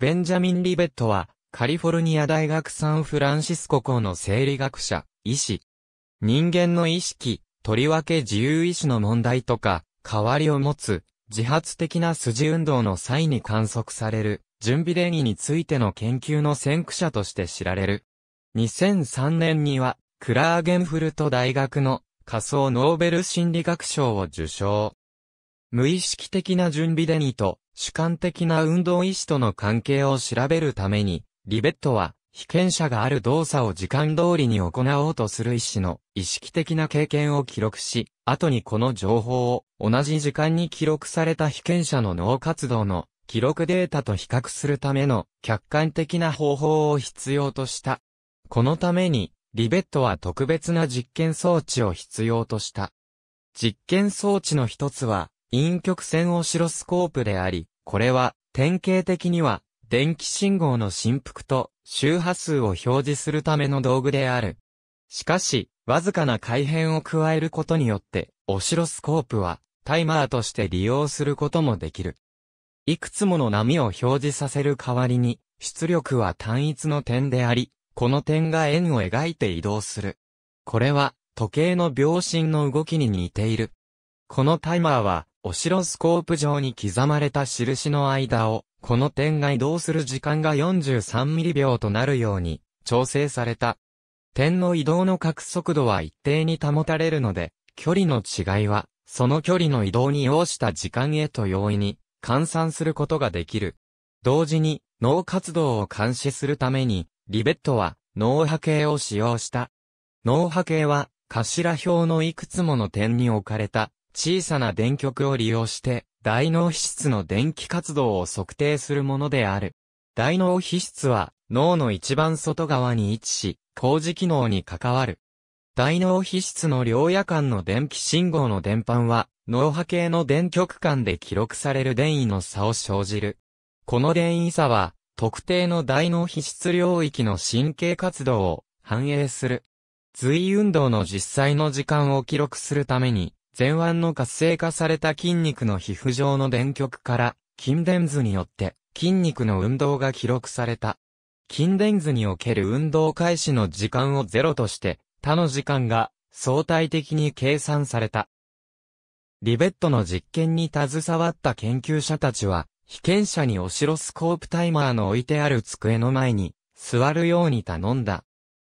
ベンジャミン・リベットは、カリフォルニア大学サンフランシスコ校の生理学者、医師。人間の意識、とりわけ自由意志の問題とか、代わりを持つ、自発的な筋運動の際に観測される、準備電位についての研究の先駆者として知られる。2003年には、クラーゲンフルト大学の仮想ノーベル心理学賞を受賞。無意識的な準備デニーと主観的な運動意志との関係を調べるために、リベットは、被験者がある動作を時間通りに行おうとする意思の意識的な経験を記録し、後にこの情報を同じ時間に記録された被験者の脳活動の記録データと比較するための客観的な方法を必要とした。このために、リベットは特別な実験装置を必要とした。実験装置の一つは、陰極線オシロスコープであり、これは典型的には電気信号の振幅と周波数を表示するための道具である。しかし、わずかな改変を加えることによって、オシロスコープはタイマーとして利用することもできる。いくつもの波を表示させる代わりに、出力は単一の点であり、この点が円を描いて移動する。これは、時計の秒針の動きに似ている。このタイマーは、オシロスコープ上に刻まれた印の間を、この点が移動する時間が43ミリ秒となるように、調整された。点の移動の角速度は一定に保たれるので、距離の違いは、その距離の移動に要した時間へと容易に、換算することができる。同時に、脳活動を監視するために、リベットは、脳波形を使用した。脳波形は、頭表のいくつもの点に置かれた小さな電極を利用して、大脳皮質の電気活動を測定するものである。大脳皮質は、脳の一番外側に位置し、工事機能に関わる。大脳皮質の両夜間の電気信号の伝播は、脳波系の電極間で記録される電位の差を生じる。この電位差は、特定の大脳皮質領域の神経活動を反映する。随運動の実際の時間を記録するために、前腕の活性化された筋肉の皮膚上の電極から筋電図によって筋肉の運動が記録された。筋電図における運動開始の時間をゼロとして他の時間が相対的に計算された。リベットの実験に携わった研究者たちは、被験者にオシロスコープタイマーの置いてある机の前に座るように頼んだ。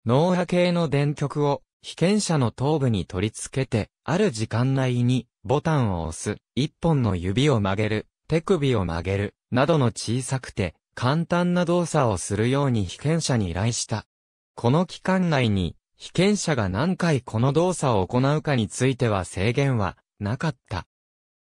脳波系の電極を被験者の頭部に取り付けて、ある時間内に、ボタンを押す、一本の指を曲げる、手首を曲げる、などの小さくて、簡単な動作をするように被験者に依頼した。この期間内に、被験者が何回この動作を行うかについては制限はなかった。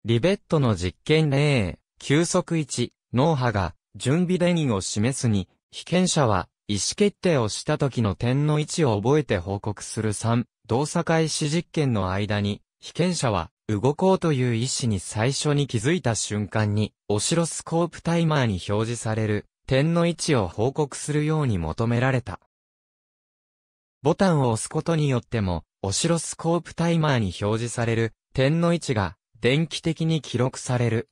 リベットの実験例、急速1、脳波が準備電位を示すに、被験者は意思決定をした時の点の位置を覚えて報告する3、動作開始実験の間に、被験者は、動こうという意思に最初に気づいた瞬間に、オシロスコープタイマーに表示される、点の位置を報告するように求められた。ボタンを押すことによっても、オシロスコープタイマーに表示される、点の位置が、電気的に記録される。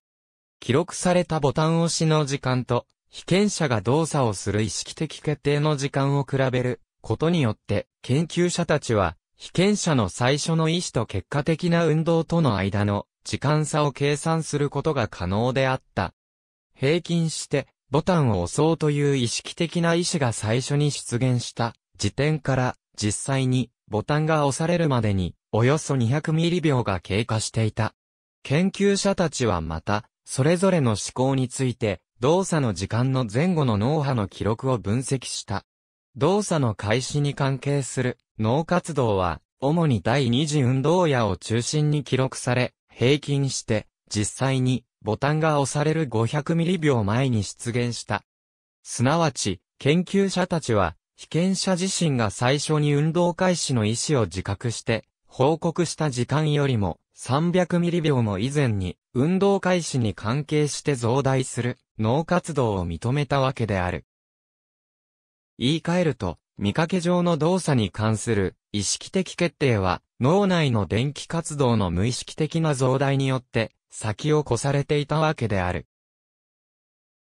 記録されたボタン押しの時間と、被験者が動作をする意識的決定の時間を比べることによって、研究者たちは、被験者の最初の意思と結果的な運動との間の時間差を計算することが可能であった。平均して、ボタンを押そうという意識的な意思が最初に出現した時点から実際にボタンが押されるまでにおよそ200ミリ秒が経過していた。研究者たちはまた、それぞれの思考について動作の時間の前後の脳波の記録を分析した。動作の開始に関係する脳活動は、主に第二次運動野を中心に記録され、平均して、実際にボタンが押される500ミリ秒前に出現した。すなわち、研究者たちは、被験者自身が最初に運動開始の意思を自覚して、報告した時間よりも300ミリ秒も以前に運動開始に関係して増大する脳活動を認めたわけである。言い換えると、見かけ上の動作に関する意識的決定は脳内の電気活動の無意識的な増大によって先を越されていたわけである。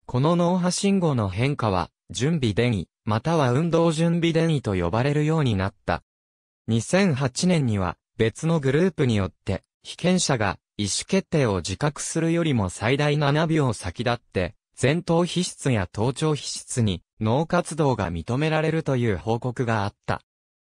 この脳波信号の変化は準備電位または運動準備電位と呼ばれるようになった。2008年には別のグループによって被験者が意思決定を自覚するよりも最大7秒先だって、前頭皮質や頭頂皮質に脳活動が認められるという報告があった。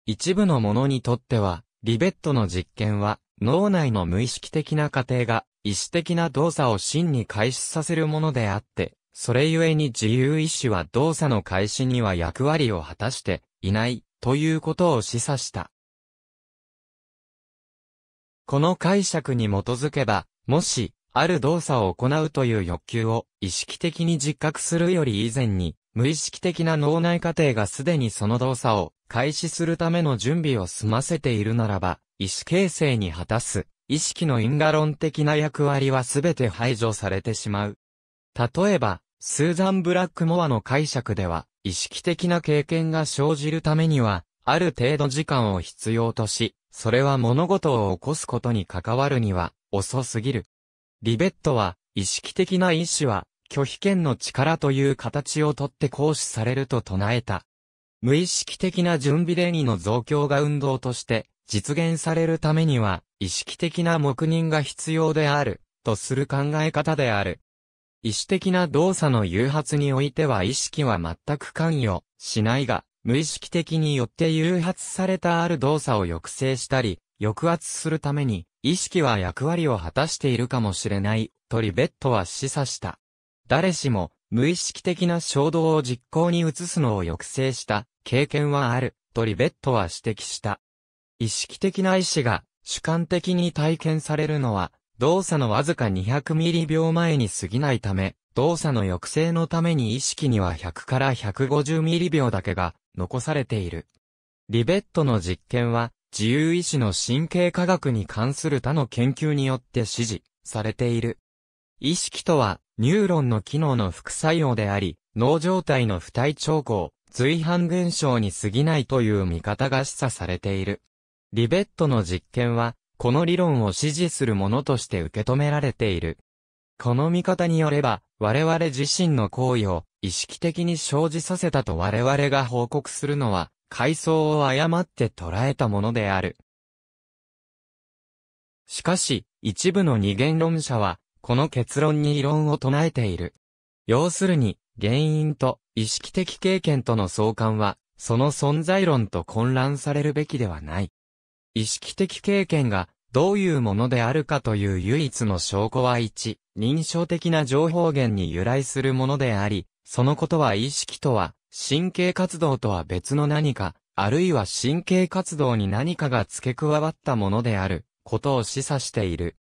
一部の者にとっては、リベットの実験は、脳内の無意識的な過程が、意思的な動作を真に開始させるものであって、それゆえに自由意志は動作の開始には役割を果たしていないということを示唆した。この解釈に基づけば、もし、ある動作を行うという欲求を意識的に実覚するより以前に、無意識的な脳内過程がすでにその動作を開始するための準備を済ませているならば、意思形成に果たす、意識の因果論的な役割はすべて排除されてしまう。例えば、スーザン・ブラックモアの解釈では、意識的な経験が生じるためには、ある程度時間を必要とし、それは物事を起こすことに関わるには、遅すぎる。リベットは、意識的な意志は、拒否権の力という形をとって行使されると唱えた。無意識的な準備礼ニの増強が運動として実現されるためには意識的な黙認が必要であるとする考え方である。意思的な動作の誘発においては意識は全く関与しないが無意識的によって誘発されたある動作を抑制したり、抑圧するために、意識は役割を果たしているかもしれない、とリベットは示唆した。誰しも、無意識的な衝動を実行に移すのを抑制した経験はある、とリベットは指摘した。意識的な意志が主観的に体験されるのは、動作のわずか200ミリ秒前に過ぎないため、動作の抑制のために意識には100から150ミリ秒だけが残されている。リベットの実験は、自由意志の神経科学に関する他の研究によって支持されている。意識とは、ニューロンの機能の副作用であり、脳状態の不体兆候、随伴現象に過ぎないという見方が示唆されている。リベットの実験は、この理論を支持するものとして受け止められている。この見方によれば、我々自身の行為を意識的に生じさせたと我々が報告するのは、階層を誤って捉えたものである。しかし、一部の二元論者は、この結論に異論を唱えている。要するに、原因と意識的経験との相関は、その存在論と混乱されるべきではない。意識的経験がどういうものであるかという唯一の証拠は1、認証的な情報源に由来するものであり、そのことは意識とは、神経活動とは別の何か、あるいは神経活動に何かが付け加わったものである、ことを示唆している。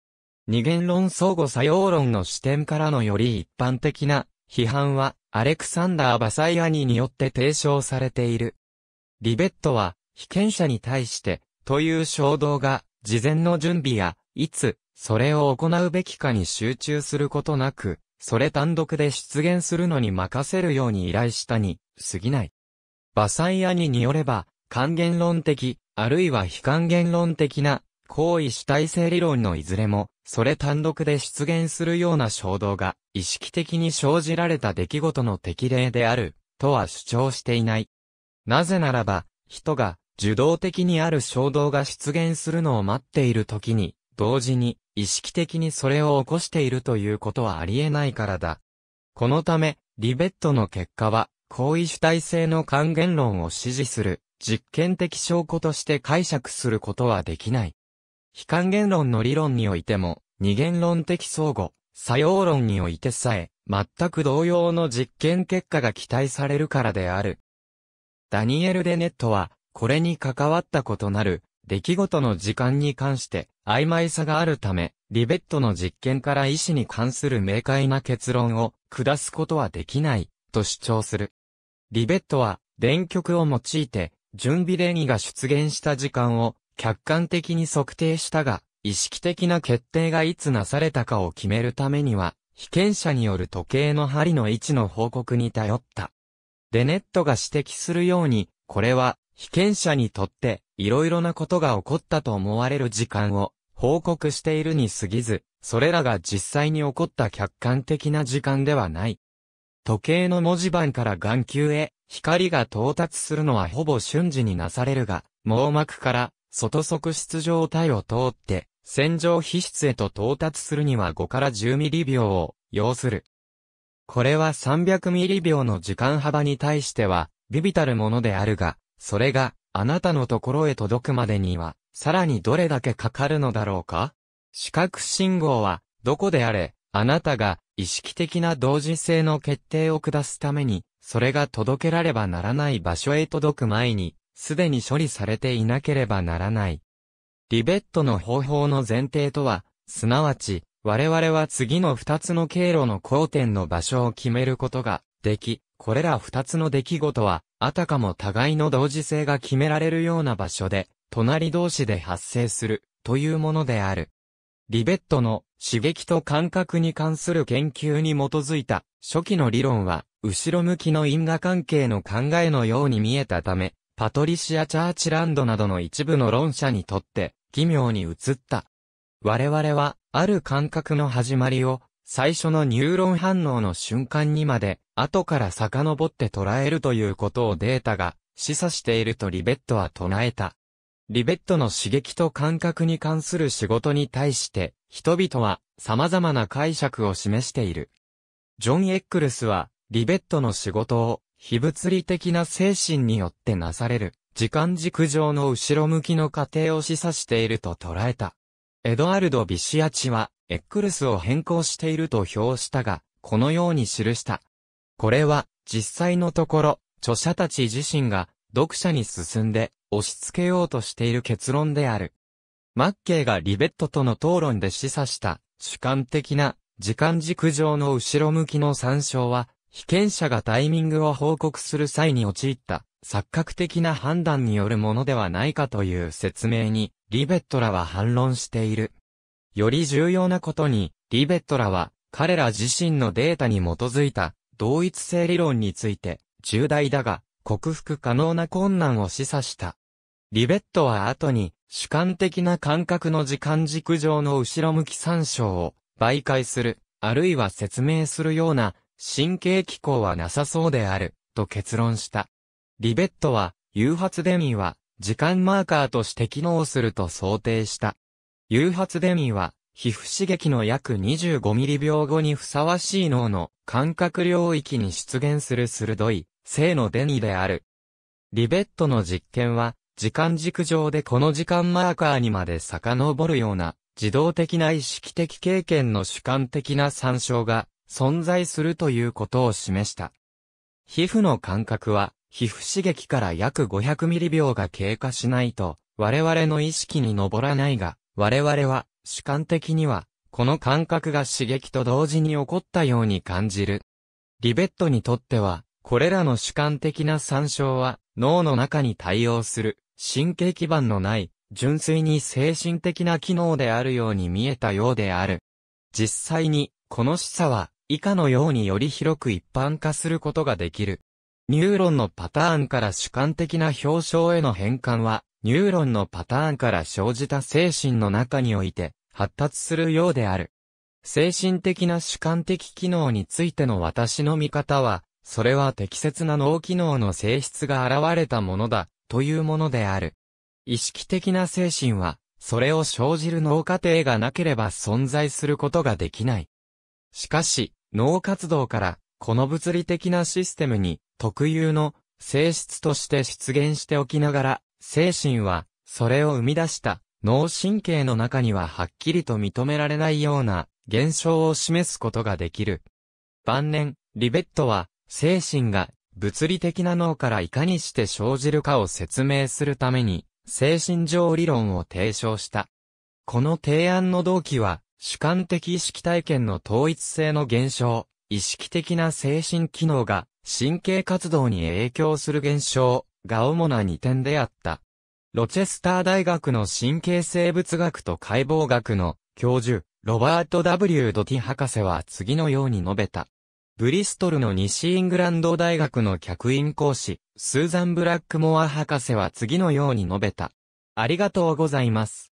二元論相互作用論の視点からのより一般的な批判は、アレクサンダー・バサイアニによって提唱されている。リベットは、被験者に対して、という衝動が、事前の準備や、いつ、それを行うべきかに集中することなく、それ単独で出現するのに任せるように依頼したに、過ぎない。バサイアニによれば、還元論的、あるいは非還元論的な、行為主体性理論のいずれも、それ単独で出現するような衝動が、意識的に生じられた出来事の適例である、とは主張していない。なぜならば、人が、受動的にある衝動が出現するのを待っている時に、同時に意識的にそれを起こしているということはありえないからだ。このため、リベットの結果は、行為主体性の還元論を支持する実験的証拠として解釈することはできない。非還元論の理論においても、二元論的相互、作用論においてさえ、全く同様の実験結果が期待されるからである。ダニエル・デネットは、これに関わったことなる、出来事の時間に関して曖昧さがあるため、リベットの実験から意思に関する明快な結論を下すことはできない、と主張する。リベットは、電極を用いて、準備電ンが出現した時間を客観的に測定したが、意識的な決定がいつなされたかを決めるためには、被験者による時計の針の位置の報告に頼った。デネットが指摘するように、これは被験者にとって、いろいろなことが起こったと思われる時間を報告しているに過ぎず、それらが実際に起こった客観的な時間ではない。時計の文字盤から眼球へ光が到達するのはほぼ瞬時になされるが、網膜から外側室状態を通って線状皮質へと到達するには5から10ミリ秒を要する。これは300ミリ秒の時間幅に対しては、微々たるものであるが、それが、あなたのところへ届くまでには、さらにどれだけかかるのだろうか視覚信号は、どこであれ、あなたが意識的な同時性の決定を下すために、それが届けらればならない場所へ届く前に、すでに処理されていなければならない。リベットの方法の前提とは、すなわち、我々は次の二つの経路の交点の場所を決めることができ、これら二つの出来事は、あたかも互いの同時性が決められるような場所で、隣同士で発生する、というものである。リベットの刺激と感覚に関する研究に基づいた初期の理論は、後ろ向きの因果関係の考えのように見えたため、パトリシア・チャーチランドなどの一部の論者にとって、奇妙に映った。我々は、ある感覚の始まりを、最初のニューロン反応の瞬間にまで、後から遡って捉えるということをデータが示唆しているとリベットは唱えた。リベットの刺激と感覚に関する仕事に対して、人々は様々な解釈を示している。ジョン・エックルスは、リベットの仕事を、非物理的な精神によってなされる、時間軸上の後ろ向きの過程を示唆していると捉えた。エドアルド・ビシアチは、X を変更していると評したが、このように記した。これは、実際のところ、著者たち自身が、読者に進んで、押し付けようとしている結論である。マッケイがリベットとの討論で示唆した、主観的な、時間軸上の後ろ向きの参照は、被験者がタイミングを報告する際に陥った、錯覚的な判断によるものではないかという説明に、リベットらは反論している。より重要なことに、リベットらは、彼ら自身のデータに基づいた同一性理論について、重大だが、克服可能な困難を示唆した。リベットは後に、主観的な感覚の時間軸上の後ろ向き参照を媒介する、あるいは説明するような神経機構はなさそうである、と結論した。リベットは、誘発ミーは時間マーカーとして機能すると想定した。誘発デミは、皮膚刺激の約25ミリ秒後にふさわしい脳の感覚領域に出現する鋭い性の電位である。リベットの実験は、時間軸上でこの時間マーカーにまで遡るような、自動的な意識的経験の主観的な参照が存在するということを示した。皮膚の感覚は、皮膚刺激から約500ミリ秒が経過しないと、我々の意識に上らないが、我々は主観的にはこの感覚が刺激と同時に起こったように感じる。リベットにとってはこれらの主観的な参照は脳の中に対応する神経基盤のない純粋に精神的な機能であるように見えたようである。実際にこの示唆は以下のようにより広く一般化することができる。ニューロンのパターンから主観的な表象への変換は、ニューロンのパターンから生じた精神の中において発達するようである。精神的な主観的機能についての私の見方は、それは適切な脳機能の性質が現れたものだ、というものである。意識的な精神は、それを生じる脳過程がなければ存在することができない。しかし、脳活動から、この物理的なシステムに、特有の、性質として出現しておきながら、精神は、それを生み出した、脳神経の中にははっきりと認められないような、現象を示すことができる。晩年、リベットは、精神が物理的な脳からいかにして生じるかを説明するために、精神上理論を提唱した。この提案の動機は、主観的意識体験の統一性の減少、意識的な精神機能が神経活動に影響する現象が主な2点であった。ロチェスター大学の神経生物学と解剖学の教授、ロバート・ W・ ドティ博士は次のように述べた。ブリストルの西イングランド大学の客員講師、スーザン・ブラックモア博士は次のように述べた。ありがとうございます。